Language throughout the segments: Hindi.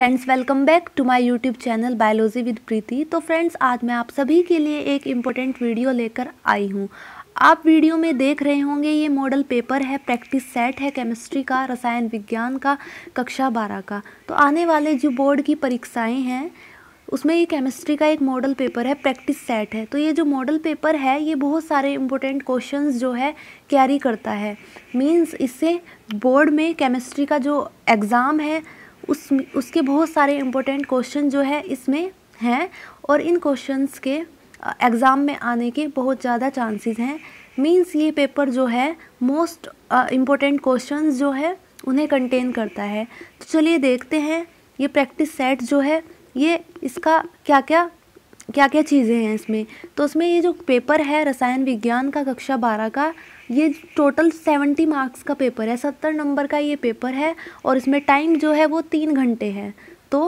friends welcome back to my YouTube channel biology with Preeti तो फ्रेंड्स आज मैं आप सभी के लिए एक इम्पोर्टेंट वीडियो लेकर आई हूँ आप वीडियो में देख रहे होंगे ये मॉडल पेपर है प्रैक्टिस सेट है केमिस्ट्री का रसायन विज्ञान का कक्षा बारह का तो आने वाले जो बोर्ड की परीक्षाएँ हैं उसमें ये केमिस्ट्री का एक मॉडल पेपर है प्रैक्टिस सेट है तो ये जो मॉडल पेपर है ये बहुत सारे इम्पोर्टेंट क्वेश्चंस जो है कैरी करता है मींस इससे बोर्ड में केमिस्ट्री का जो एग्ज़ाम है उस उसके बहुत सारे इम्पोर्टेंट क्वेश्चन जो है इसमें हैं और इन क्वेश्चंस के एग्ज़ाम में आने के बहुत ज़्यादा चांसेस हैं मींस ये पेपर जो है मोस्ट इम्पोर्टेंट क्वेश्चन जो है उन्हें कंटेन करता है तो चलिए देखते हैं ये प्रैक्टिस सेट जो है ये इसका क्या क्या क्या क्या चीज़ें हैं इसमें तो उसमें ये जो पेपर है रसायन विज्ञान का कक्षा बारह का ये टोटल सेवेंटी मार्क्स का पेपर है सत्तर नंबर का ये पेपर है और इसमें टाइम जो है वो तीन घंटे है तो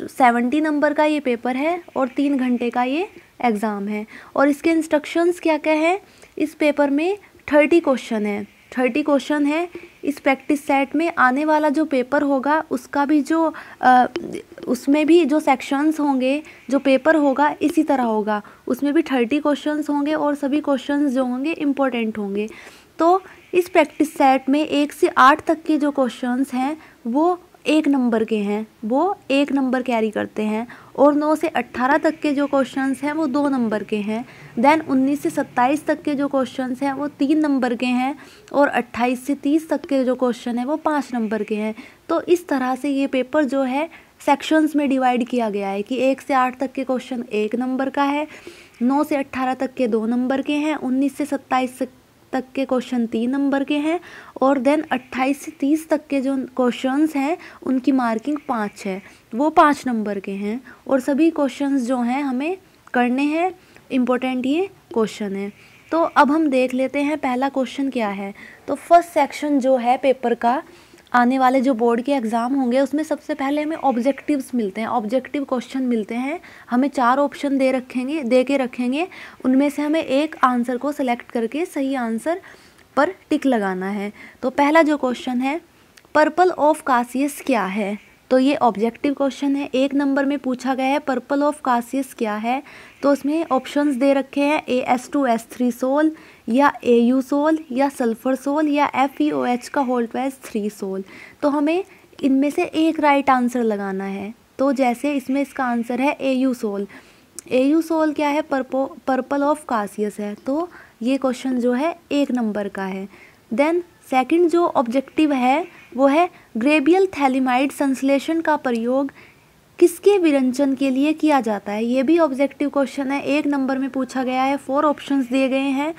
सेवेंटी नंबर का ये पेपर है और तीन घंटे का ये एग्ज़ाम है और इसके इंस्ट्रक्शंस क्या क्या है इस पेपर में थर्टी क्वेश्चन है थर्टी क्वेश्चन है इस प्रैक्टिस सेट में आने वाला जो पेपर होगा उसका भी जो आ, उसमें भी जो सेक्शंस होंगे जो पेपर होगा इसी तरह होगा उसमें भी थर्टी क्वेश्चंस होंगे और सभी क्वेश्चंस जो होंगे इम्पोर्टेंट होंगे तो इस प्रैक्टिस सेट में एक से आठ तक के जो क्वेश्चंस हैं वो एक नंबर के हैं वो एक नंबर कैरी करते हैं और 9 से 18 तक के जो क्वेश्चंस हैं वो दो नंबर के हैं देन 19 से 27 तक के जो क्वेश्चंस हैं वो तीन नंबर के हैं और 28 से 30 तक के जो क्वेश्चन हैं वो पाँच नंबर के हैं तो इस तरह से ये पेपर जो है सेक्शंस में डिवाइड किया गया है कि एक से आठ तक के क्वेश्चन एक नंबर का है नौ से अट्ठारह तक के दो नंबर के हैं उन्नीस से सत्ताईस तक के क्वेश्चन तीन नंबर के हैं और देन अट्ठाईस से तीस तक के जो क्वेश्चंस हैं उनकी मार्किंग पाँच है वो पाँच नंबर के हैं और सभी क्वेश्चंस जो हैं हमें करने हैं इम्पोर्टेंट ये क्वेश्चन है तो अब हम देख लेते हैं पहला क्वेश्चन क्या है तो फर्स्ट सेक्शन जो है पेपर का आने वाले जो बोर्ड के एग्ज़ाम होंगे उसमें सबसे पहले हमें ऑब्जेक्टिव्स मिलते हैं ऑब्जेक्टिव क्वेश्चन मिलते हैं हमें चार ऑप्शन दे रखेंगे दे के रखेंगे उनमें से हमें एक आंसर को सिलेक्ट करके सही आंसर पर टिक लगाना है तो पहला जो क्वेश्चन है पर्पल ऑफ कासियस क्या है तो ये ऑब्जेक्टिव क्वेश्चन है एक नंबर में पूछा गया है पर्पल ऑफ कासियस क्या है तो उसमें ऑप्शंस दे रखे हैं A S two S three sol या ए यू सोल या सल्फर सोल या एफ ई ओ एच का टू एस थ्री सोल तो हमें इनमें से एक राइट आंसर लगाना है तो जैसे इसमें इसका आंसर है A U sol A U sol क्या है पर्पो पर्पल ऑफ कासियस है तो ये क्वेश्चन जो है एक नंबर का है देन सेकंड जो ऑब्जेक्टिव है वो है ग्रेबियल थैलीमाइड संश्लेषण का प्रयोग किसके विरंचन के लिए किया जाता है ये भी ऑब्जेक्टिव क्वेश्चन है एक नंबर में पूछा गया है फोर ऑप्शंस दिए गए हैं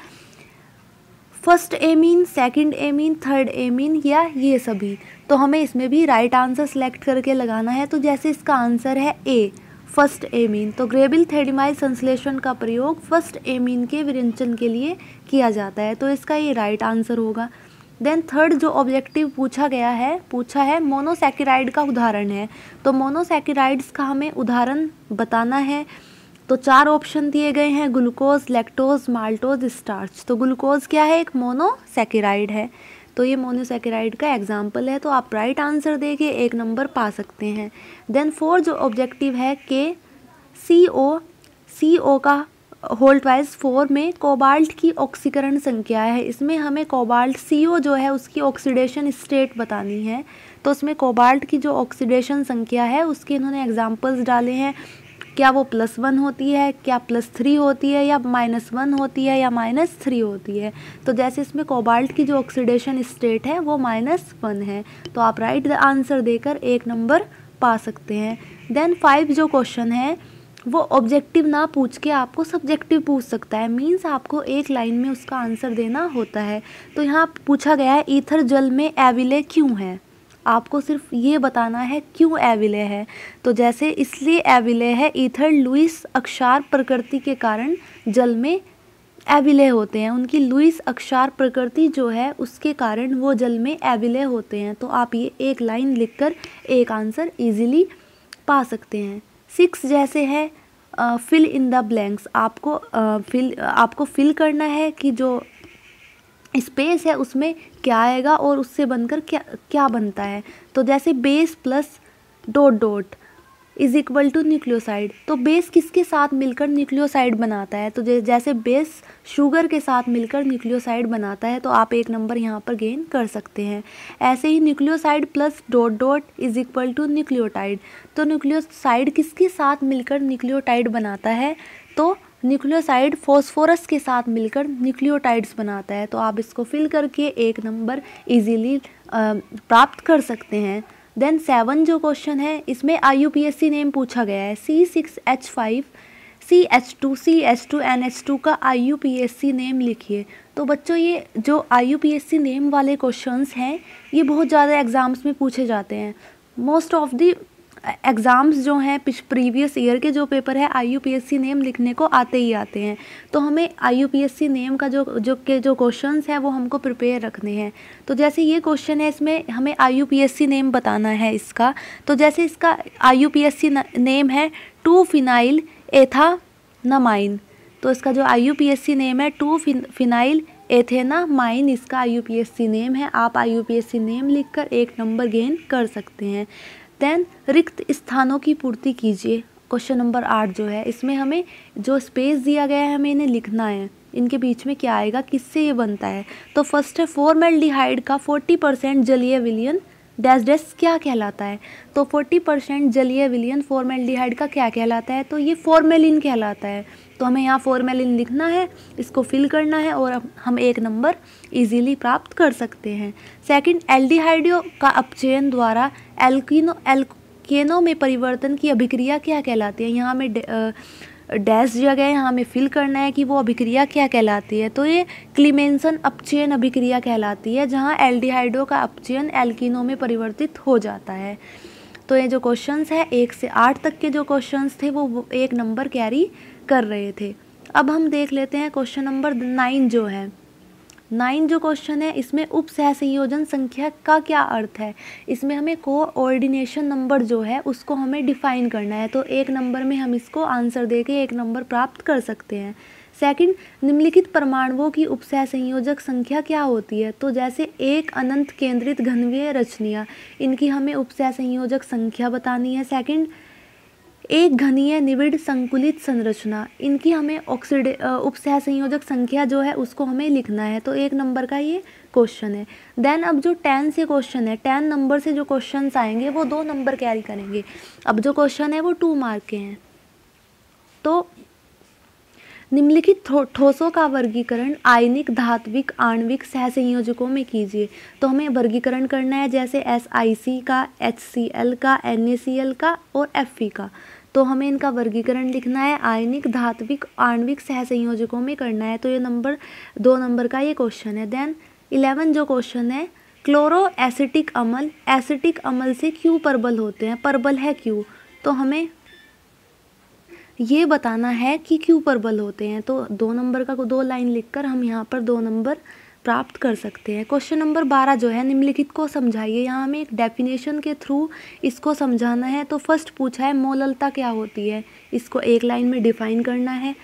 first amine second amine third amine या ये सभी तो हमें इसमें भी राइट आंसर सेलेक्ट करके लगाना है तो जैसे इसका आंसर है ए फर्स्ट एमीन तो ग्रेबिल थेडिमाइल संश्लेषण का प्रयोग फर्स्ट एमीन के विरंचन के लिए किया जाता है तो इसका ये राइट आंसर होगा देन थर्ड जो ऑब्जेक्टिव पूछा गया है पूछा है मोनोसेकेराइड का उदाहरण है तो मोनोसेकेराइड्स का हमें उदाहरण बताना है तो चार ऑप्शन दिए गए हैं ग्लूकोज लैक्टोज माल्टोज स्टार्च तो ग्लूकोज क्या है एक मोनोसेकेराइड है तो ये मोनोसेकेराइड का एग्जाम्पल है तो आप राइट आंसर देखिए एक नंबर पा सकते हैं देन फोर जो ऑब्जेक्टिव है के सी ओ सी ओ का होल्ड वाइज फोर में कोबाल्ट की ऑक्सीकरण संख्या है इसमें हमें कोबाल्ट सी जो है उसकी ऑक्सीडेशन स्टेट बतानी है तो उसमें कोबाल्ट की जो ऑक्सीडेशन संख्या है उसके इन्होंने एग्जाम्पल्स डाले हैं क्या वो प्लस वन होती है क्या प्लस थ्री होती है या माइनस वन होती है या माइनस थ्री होती है तो जैसे इसमें कोबाल्ट की जो ऑक्सीडेशन स्टेट है वो माइनस वन है तो आप राइट आंसर देकर एक नंबर पा सकते हैं देन फाइव जो क्वेश्चन है वो ऑब्जेक्टिव ना पूछ के आपको सब्जेक्टिव पूछ सकता है मीन्स आपको एक लाइन में उसका आंसर देना होता है तो यहाँ पूछा गया है ईथर जल में एविले क्यों है आपको सिर्फ ये बताना है क्यों एविले है तो जैसे इसलिए एविले है ईथर लुइस अक्षार प्रकृति के कारण जल में एविले होते हैं उनकी लुइस अक्षार प्रकृति जो है उसके कारण वो जल में एविले होते हैं तो आप ये एक लाइन लिखकर एक आंसर इजीली पा सकते हैं सिक्स जैसे है फिल इन द ब्लैंक्स आपको फिल uh, आपको फिल करना है कि जो स्पेस है उसमें क्या आएगा और उससे बनकर क्या क्या बनता है तो जैसे base plus dot dot is equal to nucleoside तो बेस किसके साथ मिलकर न्यूक्लियोसाइड बनाता है तो जैसे बेस शुगर के साथ मिलकर न्यूक्लियोसाइड बनाता है तो आप एक नंबर यहाँ पर गेन कर सकते हैं ऐसे ही nucleoside plus dot dot is equal to nucleotide तो न्यूक्लियोसाइड किसके साथ मिलकर न्यूक्लियोटाइड बनाता है तो न्यूक्लियोसाइड फॉस्फोरस के साथ मिलकर न्यूक्लियोटाइड्स बनाता है तो आप इसको फिल करके एक नंबर ईजीली प्राप्त कर सकते हैं देन सेवन जो क्वेश्चन है इसमें I U P S C name पूछा गया है C six H five C H two C H two N H two का I U P S C name लिखिए तो बच्चों ये जो I U P S C name वाले क्वेश्चंस हैं ये बहुत ज़्यादा एग्ज़ाम्स में पूछे जाते हैं मोस्ट ऑफ दी एग्ज़ाम्स जो हैं पिछ प्रीवियस ईयर के जो पेपर है आईयूपीएससी नेम लिखने को आते ही आते हैं तो हमें आईयूपीएससी नेम का जो जो के जो क्वेश्चंस हैं वो हमको प्रिपेयर रखने हैं तो जैसे ये क्वेश्चन है इसमें हमें आईयूपीएससी नेम बताना है इसका तो जैसे इसका आईयूपीएससी नेम है टू फिनाइल एथानामाइन तो इसका जो आईयूपीएससी नेम है टू फिनाइल एथेना माइन इसका आईयूपीएससी नेम है आप आईयूपीएससी नेम लिखकर एक नंबर गेन कर सकते हैं देन रिक्त स्थानों की पूर्ति कीजिए क्वेश्चन नंबर आठ जो है इसमें हमें जो स्पेस दिया गया है हमें इन्हें लिखना है इनके बीच में क्या आएगा किससे ये बनता है तो फर्स्ट है फॉर्मेल्डिहाइड का फोर्टी परसेंट जलीय विलियन डैश डैश क्या कहलाता है तो फोर्टी परसेंट जलीय विलियन फॉर्मेल्डिहाइड का क्या कहलाता है तो ये फॉर्मेलिन कहलाता है तो हमें यहाँ फॉर्मेलिन लिखना है इसको फिल करना है और हम एक नंबर इजीली प्राप्त कर सकते हैं सेकंड एल्डिहाइडियो का अपचयन द्वारा एल्किनो एल्केनों में परिवर्तन की अभिक्रिया क्या कहलाती है यहाँ हमें डैश दिया गया है यहाँ हमें फिल करना है कि वो अभिक्रिया क्या कहलाती है तो ये क्लीमेंसन अपचयन अभिक्रिया कहलाती है जहाँ एल्डिहाइडो का अपचयन एल्किनो में परिवर्तित हो जाता है तो ये जो क्वेश्चंस है एक से आठ तक के जो क्वेश्चंस थे वो एक नंबर कैरी कर रहे थे अब हम देख लेते हैं क्वेश्चन नंबर नाइन जो है नाइन जो क्वेश्चन है इसमें उप सह संयोजन संख्या का क्या अर्थ है इसमें हमें कोऑर्डिनेशन नंबर जो है उसको हमें डिफाइन करना है तो एक नंबर में हम इसको आंसर दे के एक नंबर प्राप्त कर सकते हैं सेकंड निम्नलिखित परमाणुओं की सह संयोजक संख्या क्या होती है तो जैसे एक अनंत केंद्रित घनवीय रचनियाँ इनकी हमें सह संयोजक संख्या बतानी है सेकेंड एक घनीय निविड़ संकुलित संरचना इनकी हमें ऑक्सीड उपसह संयोजक संख्या जो है उसको हमें लिखना है तो एक नंबर का ये क्वेश्चन है देन अब जो टेन से क्वेश्चन है टेन नंबर से जो क्वेश्चन आएंगे वो दो नंबर कैरी करेंगे अब जो क्वेश्चन है वो टू मार्क के हैं तो निम्नलिखित ठोसों का वर्गीकरण आयनिक धात्विक आणविक सहसंयोजकों में कीजिए तो हमें वर्गीकरण करना है जैसे एस आई सी का एच सी एल का एन ए सी एल का और एफ ई e का तो हमें इनका वर्गीकरण लिखना है आयनिक धात्विक आणविक सहसंयोजकों में करना है तो ये नंबर दो नंबर का ये क्वेश्चन है देन इलेवन जो क्वेश्चन है क्लोरो एसिटिक अमल एसिटिक अमल से क्यों परबल होते हैं परबल है क्यों तो हमें ये बताना है कि क्यों पर बल होते हैं तो दो नंबर का दो लाइन लिखकर हम यहाँ पर दो नंबर प्राप्त कर सकते हैं क्वेश्चन नंबर बारह जो है निम्नलिखित को समझाइए यहाँ हमें एक डेफिनेशन के थ्रू इसको समझाना है तो फर्स्ट पूछा है मोललता क्या होती है इसको एक लाइन में डिफाइन करना है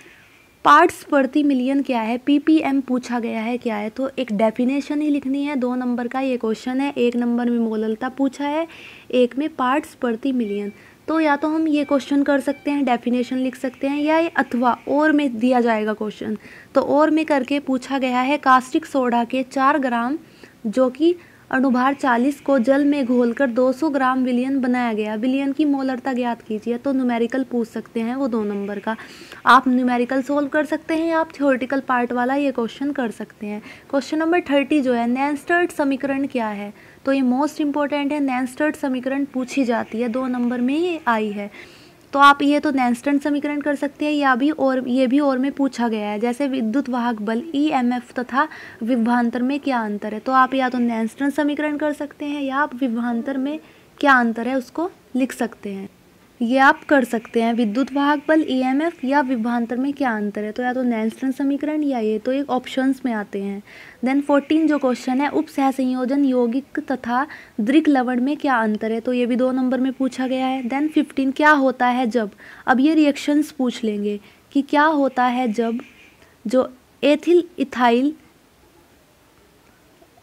पार्ट्स प्रति मिलियन क्या है पीपीएम पूछा गया है क्या है तो एक डेफिनेशन ही लिखनी है दो नंबर का ये क्वेश्चन है एक नंबर में मोललता पूछा है एक में पार्ट्स प्रति मिलियन तो या तो हम ये क्वेश्चन कर सकते हैं डेफिनेशन लिख सकते हैं या ये अथवा और में दिया जाएगा क्वेश्चन तो और में करके पूछा गया है कास्टिक सोडा के चार ग्राम जो कि अनुभार 40 को जल में घोलकर 200 ग्राम विलियन बनाया गया विलियन की मोलरता ज्ञात कीजिए तो न्यूमेरिकल पूछ सकते हैं वो दो नंबर का आप न्यूमेरिकल सोल्व कर सकते हैं या आप थियोरटिकल पार्ट वाला ये क्वेश्चन कर सकते हैं क्वेश्चन नंबर थर्टी जो है नैनस्टर्ट समीकरण क्या है तो ये मोस्ट इंपॉर्टेंट है नैंस्टर्ड समीकरण पूछी जाती है दो नंबर में ये आई है तो आप ये तो नैंस्टर्ड समीकरण कर सकते हैं या भी और ये भी और में पूछा गया है जैसे विद्युत वाहक बल ई एम एफ तथा विभ्रांतर में क्या अंतर है तो आप या तो नैंस्टर्ड समीकरण कर सकते हैं या आप विभ्रांतर में क्या अंतर है उसको लिख सकते हैं ये आप कर सकते हैं विद्युत वाहक बल ईएमएफ e या विभांतर में क्या अंतर है तो या तो नैन्स्टन समीकरण या ये तो एक ऑप्शंस में आते हैं देन फोर्टीन जो क्वेश्चन है उप सह संयोजन यौगिक तथा दृक लवण में क्या अंतर है तो ये भी दो नंबर में पूछा गया है देन फिफ्टीन क्या होता है जब अब ये रिएक्शंस पूछ लेंगे कि क्या होता है जब जो एथिल इथाइल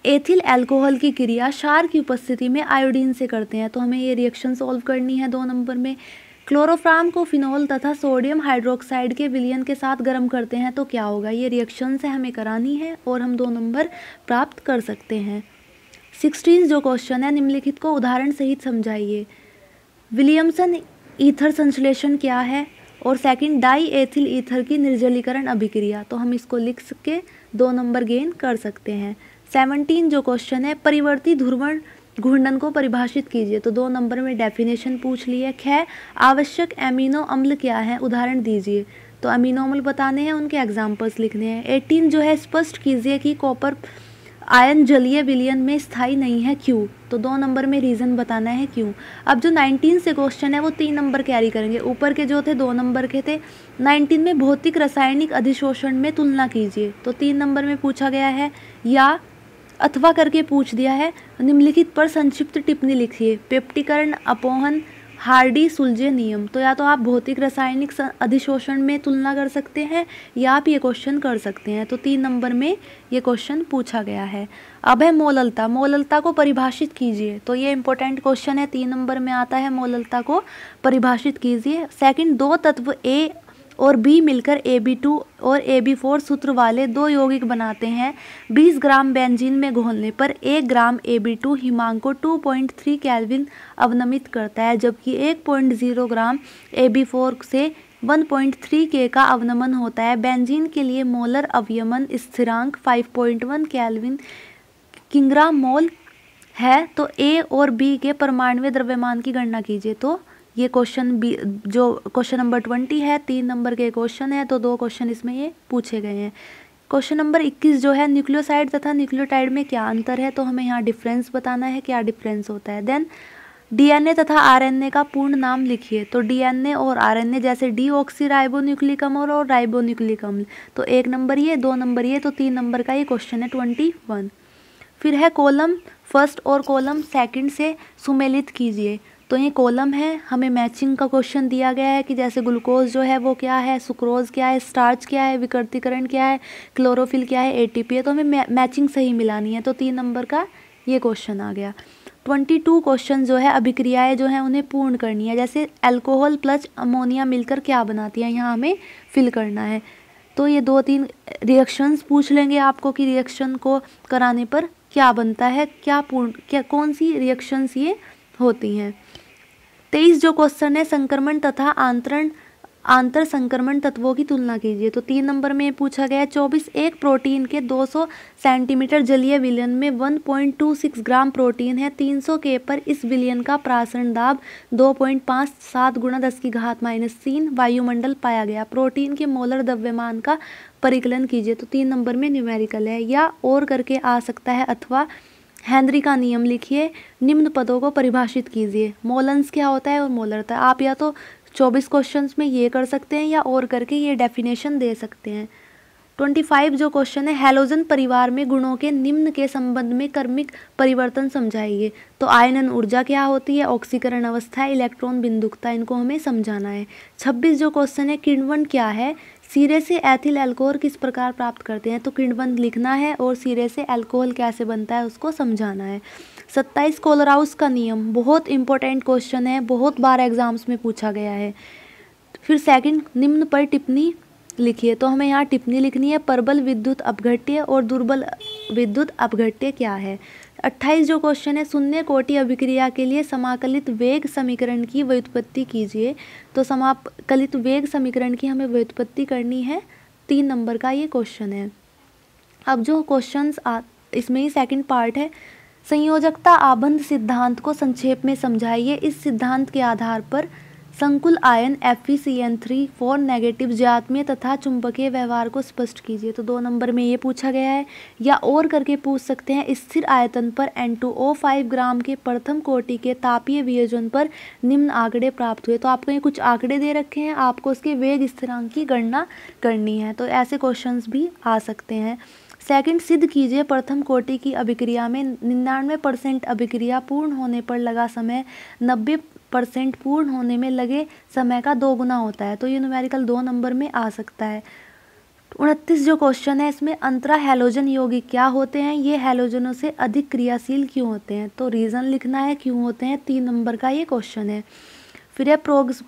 एथिल एल्कोहल की क्रिया क्षार की उपस्थिति में आयोडीन से करते हैं तो हमें ये रिएक्शन सॉल्व करनी है दो नंबर में क्लोरोफ्राम को फिनोल तथा सोडियम हाइड्रोक्साइड के विलियन के साथ गर्म करते हैं तो क्या होगा ये रिएक्शन से हमें करानी है और हम दो नंबर प्राप्त कर सकते हैं सिक्सटीन जो क्वेश्चन है निम्नलिखित को उदाहरण सहित समझाइए विलियमसन ईथर संश्लेषण क्या है और सेकंड डाई एथिल ईथर की निर्जलीकरण अभिक्रिया तो हम इसको लिख के दो नंबर गेन कर सकते हैं सेवनटीन जो क्वेश्चन है परिवर्ती ध्रुवण घूर्णन को परिभाषित कीजिए तो दो नंबर में डेफिनेशन पूछ लिए है खै आवश्यक एमिनो अम्ल क्या है उदाहरण दीजिए तो अमीनो अम्ल बताने हैं उनके एग्जाम्पल्स लिखने हैं एटीन जो है स्पष्ट कीजिए कि कॉपर आयन जलीय विलियन में स्थायी नहीं है क्यों तो दो नंबर में रीज़न बताना है क्यों अब जो नाइनटीन से क्वेश्चन है वो तीन नंबर कैरी करेंगे ऊपर के जो थे दो नंबर के थे नाइनटीन में भौतिक रासायनिक अधिशोषण में तुलना कीजिए तो तीन नंबर में पूछा गया है या अथवा करके पूछ दिया है निम्नलिखित पर संक्षिप्त टिप्पणी लिखिए पेप्टिकरण अपोहन हार्डी सुलझे नियम तो या तो आप भौतिक रासायनिक अधिशोषण में तुलना कर सकते हैं या आप ये क्वेश्चन कर सकते हैं तो तीन नंबर में ये क्वेश्चन पूछा गया है अब है मोललता मोललता को परिभाषित कीजिए तो ये इंपॉर्टेंट क्वेश्चन है तीन नंबर में आता है मोललता को परिभाषित कीजिए सेकंड दो तत्व ए और बी मिलकर ए बी टू और ए बी फोर सूत्र वाले दो यौगिक बनाते हैं 20 ग्राम बेंजीन में घोलने पर एक ग्राम ए बी टू हिमांग को 2.3 पॉइंट थ्री कैलविन अवनमित करता है जबकि 1.0 ग्राम ए बी फोर से 1.3 के का अवनमन होता है बेंजीन के लिए मोलर अवयमन स्थिरांक 5.1 पॉइंट कैलविन किंग्रा मोल है तो ए और बी के परमाणु द्रव्यमान की गणना कीजिए तो ये क्वेश्चन बी जो क्वेश्चन नंबर ट्वेंटी है तीन नंबर के क्वेश्चन है तो दो क्वेश्चन इसमें ये पूछे गए हैं क्वेश्चन नंबर इक्कीस जो है न्यूक्लियोसाइड तथा न्यूक्लियोटाइड में क्या अंतर है तो हमें यहाँ डिफरेंस बताना है क्या डिफरेंस होता है देन डीएनए तथा आरएनए का पूर्ण नाम लिखिए तो डीएनए और आरएनए जैसे डी ऑक्सी राइबोन्यूक्लिक अम्ल और राइबोन्यूक्लिक अम्ल तो एक नंबर ये दो नंबर ये तो तीन नंबर का ये क्वेश्चन है ट्वेंटी वन फिर है कॉलम फर्स्ट और कॉलम सेकंड से सुमेलित कीजिए तो ये कॉलम है हमें मैचिंग का क्वेश्चन दिया गया है कि जैसे ग्लूकोज जो है वो क्या है सुक्रोज क्या है स्टार्च क्या है विकर्तिकरण क्या है क्लोरोफिल क्या है एटीपी है तो हमें मैचिंग सही मिलानी है तो तीन नंबर का ये क्वेश्चन आ गया ट्वेंटी टू क्वेश्चन जो है अभिक्रियाएं जो हैं उन्हें पूर्ण करनी है जैसे अल्कोहल प्लस अमोनिया मिलकर क्या बनाती है यहाँ हमें फिल करना है तो ये दो तीन रिएक्शंस पूछ लेंगे आपको कि रिएक्शन को कराने पर क्या बनता है क्या पूर्ण क्या कौन सी रिएक्शंस ये होती हैं तेईस जो क्वेश्चन है संक्रमण तथा आंतरण आंतर संक्रमण तत्वों की तुलना कीजिए तो तीन नंबर में पूछा गया चौबीस एक प्रोटीन के 200 सेंटीमीटर जलीय विलयन में 1.26 ग्राम प्रोटीन है 300 के पर इस विलयन का प्रासरण दाब 2.5 सात गुणा दस की घात माइनस तीन वायुमंडल पाया गया प्रोटीन के मोलर द्रव्यमान का परिकलन कीजिए तो तीन नंबर में न्यूमेरिकल है या और करके आ सकता है अथवा हेनरी का नियम लिखिए निम्न पदों को परिभाषित कीजिए मोलन्स क्या होता है और मोलर था आप या तो चौबीस क्वेश्चन में ये कर सकते हैं या और करके ये डेफिनेशन दे सकते हैं ट्वेंटी फाइव जो क्वेश्चन है हेलोजन परिवार में गुणों के निम्न के संबंध में कर्मिक परिवर्तन समझाइए तो आयनन ऊर्जा क्या होती है ऑक्सीकरण अवस्था इलेक्ट्रॉन बिंदुकता इनको हमें समझाना है छब्बीस जो क्वेश्चन है किण्वन क्या है सिरे से एथिल एल्कोहल किस प्रकार प्राप्त करते हैं तो किंडबंद लिखना है और सिरे से एल्कोहल कैसे बनता है उसको समझाना है सत्ताईस कोलराउस का नियम बहुत इंपॉर्टेंट क्वेश्चन है बहुत बार एग्जाम्स में पूछा गया है फिर सेकंड निम्न पर टिप्पणी लिखिए तो हमें यहाँ टिप्पणी लिखनी है प्रबल विद्युत अपघट्य और दुर्बल विद्युत अपघट्य क्या है 28 जो क्वेश्चन है शून्य कोटि अभिक्रिया के लिए समाकलित वेग समीकरण की व्युत्पत्ति कीजिए तो समाकलित वेग समीकरण की हमें व्युत्पत्ति करनी है तीन नंबर का ये क्वेश्चन है अब जो क्वेश्चन इसमें ही सेकंड पार्ट है संयोजकता आबंध सिद्धांत को संक्षेप में समझाइए इस सिद्धांत के आधार पर संकुल आयन F C N three four negative जातमीय तथा चुंबकीय व्यवहार को स्पष्ट कीजिए तो दो नंबर में ये पूछा गया है या और करके पूछ सकते हैं स्थिर आयतन पर N two O five gram के प्रथम कोटि के तापीय वियोजन पर निम्न आंकड़े प्राप्त हुए तो आपको ये कुछ आंकड़े दे रखे हैं आपको उसके वेग स्थिरांक की गणना करनी है तो ऐसे क्वेश्चन भी आ सकते हैं सेकंड सिद्ध कीजिए प्रथम कोटि की अभिक्रिया में निन्यानवे परसेंट अभिक्रिया पूर्ण होने पर लगा समय नब्बे परसेंट पूर्ण होने में लगे समय का दो गुना होता है तो ये न्यूमेरिकल दो नंबर में आ सकता है उनतीस जो क्वेश्चन है इसमें अंतरा हेलोजन यौगिक क्या होते हैं ये हेलोजनों से अधिक क्रियाशील क्यों होते हैं तो रीज़न लिखना है क्यों होते हैं तीन नंबर का ये क्वेश्चन है फिर यह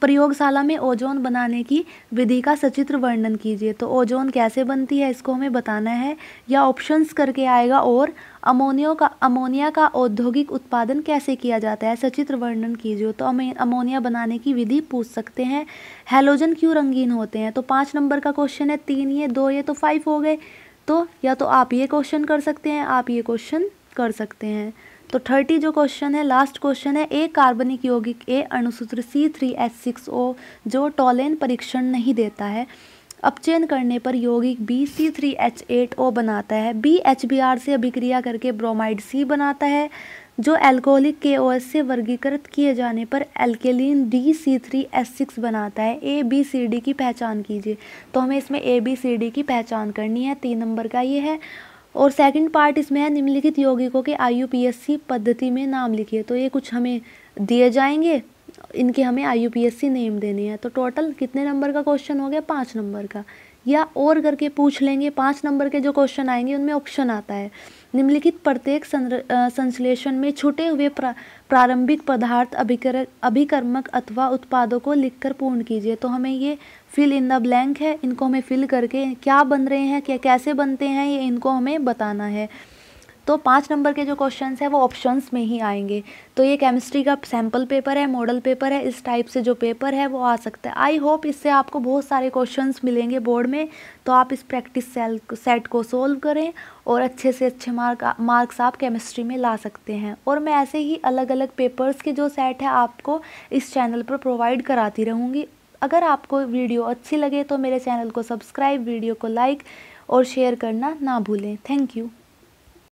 प्रयोगशाला में ओजोन बनाने की विधि का सचित्र वर्णन कीजिए तो ओजोन कैसे बनती है इसको हमें बताना है या ऑप्शंस करके आएगा और अमोनियो का अमोनिया का औद्योगिक उत्पादन कैसे किया जाता है सचित्र वर्णन कीजिए तो अमोनिया बनाने की विधि पूछ सकते हैं हेलोजन क्यों रंगीन होते हैं तो पाँच नंबर का क्वेश्चन है तीन ये दो ये तो फाइव हो गए तो या तो आप ये क्वेश्चन कर सकते हैं आप ये क्वेश्चन कर सकते हैं तो थर्टी जो क्वेश्चन है लास्ट क्वेश्चन है ए कार्बनिक यौगिक ए अणुसूत्र C three S six O जो टॉलेन परीक्षण नहीं देता है अपचयन करने पर यौगिक B C three H eight O बनाता है बी एच बी आर से अभिक्रिया करके ब्रोमाइड सी बनाता है जो एल्कोहलिक के ओ एस से वर्गीकृत किए जाने पर alkaline D C three S six बनाता है ए बी सी डी की पहचान कीजिए तो हमें इसमें ए बी सी डी की पहचान करनी है तीन नंबर का ये है और सेकंड पार्ट इसमें है निम्नलिखित यौगिकों के I U P S C पद्धति में नाम लिखिए तो ये कुछ हमें दिए जाएंगे इनके हमें I U P S C name देनी है तो टोटल कितने नंबर का क्वेश्चन हो गया पाँच नंबर का या और करके पूछ लेंगे पाँच नंबर के जो क्वेश्चन आएंगे उनमें ऑप्शन आता है निम्नलिखित प्रत्येक संश्लेषण में छुटे हुए प्रा, प्रारंभिक पदार्थ अभिकर अभिकर्मक अथवा उत्पादों को लिखकर पूर्ण कीजिए तो हमें ये फिल इन द ब्लैंक है इनको हमें फिल करके क्या बन रहे हैं क्या कैसे बनते हैं ये इनको हमें बताना है तो पाँच नंबर के जो क्वेश्चंस हैं वो ऑप्शंस में ही आएंगे तो ये केमिस्ट्री का सैम्पल पेपर है मॉडल पेपर है इस टाइप से जो पेपर है वो आ सकता है आई होप इससे आपको बहुत सारे क्वेश्चंस मिलेंगे बोर्ड में तो आप इस प्रैक्टिस सेल सेट को सोल्व करें और अच्छे से अच्छे मार्क मार्क्स आप केमिस्ट्री में ला सकते हैं और मैं ऐसे ही अलग अलग पेपर्स के जो सेट है आपको इस चैनल पर प्रोवाइड कराती रहूँगी अगर आपको वीडियो अच्छी लगे तो मेरे चैनल को सब्सक्राइब वीडियो को लाइक और शेयर करना ना भूलें थैंक यू